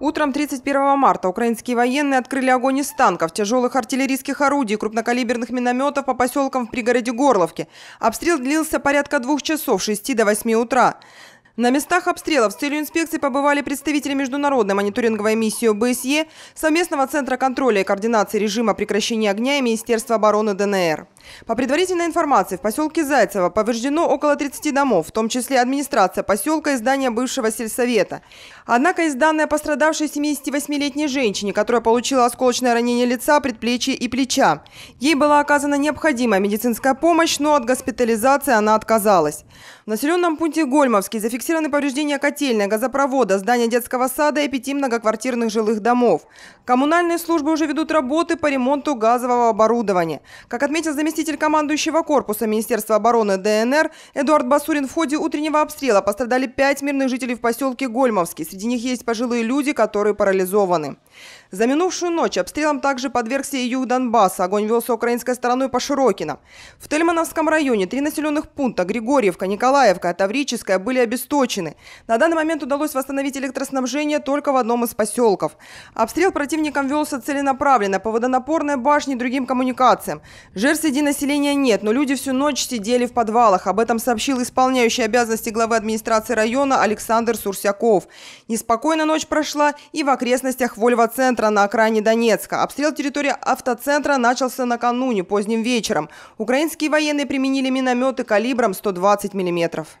Утром 31 марта украинские военные открыли огонь из танков, тяжелых артиллерийских орудий, крупнокалиберных минометов по поселкам в пригороде Горловки. Обстрел длился порядка двух часов, с 6 до 8 утра. На местах обстрелов с целью инспекции побывали представители международной мониторинговой миссии ОБСЕ, Совместного центра контроля и координации режима прекращения огня и Министерства обороны ДНР. По предварительной информации, в поселке Зайцево повреждено около 30 домов, в том числе администрация поселка и здание бывшего сельсовета. Однако из данной пострадавшей 78-летней женщине, которая получила осколочное ранение лица, предплечья и плеча. Ей была оказана необходимая медицинская помощь, но от госпитализации она отказалась. В населенном пункте Гольмовский зафиксированы повреждения котельной, газопровода, здания детского сада и пяти многоквартирных жилых домов. Коммунальные службы уже ведут работы по ремонту газового оборудования. Как отметил заместитель заместитель командующего корпуса Министерства обороны ДНР Эдуард Басурин в ходе утреннего обстрела пострадали пять мирных жителей в поселке Гольмовский. Среди них есть пожилые люди, которые парализованы. За минувшую ночь обстрелом также подвергся и юг Донбасса. Огонь велся украинской стороной по Широкино. В Тельмановском районе три населенных пункта – Григорьевка, Николаевка, Таврическая – были обесточены. На данный момент удалось восстановить электроснабжение только в одном из поселков. Обстрел противникам велся целенаправленно по водонапорной башне и другим коммуникациям. Жертв среди среди населения нет, но люди всю ночь сидели в подвалах. Об этом сообщил исполняющий обязанности главы администрации района Александр Сурсяков. Неспокойно ночь прошла и в окрестностях Вольво-центра на окраине Донецка. Обстрел территории автоцентра начался накануне поздним вечером. Украинские военные применили минометы калибром 120 миллиметров.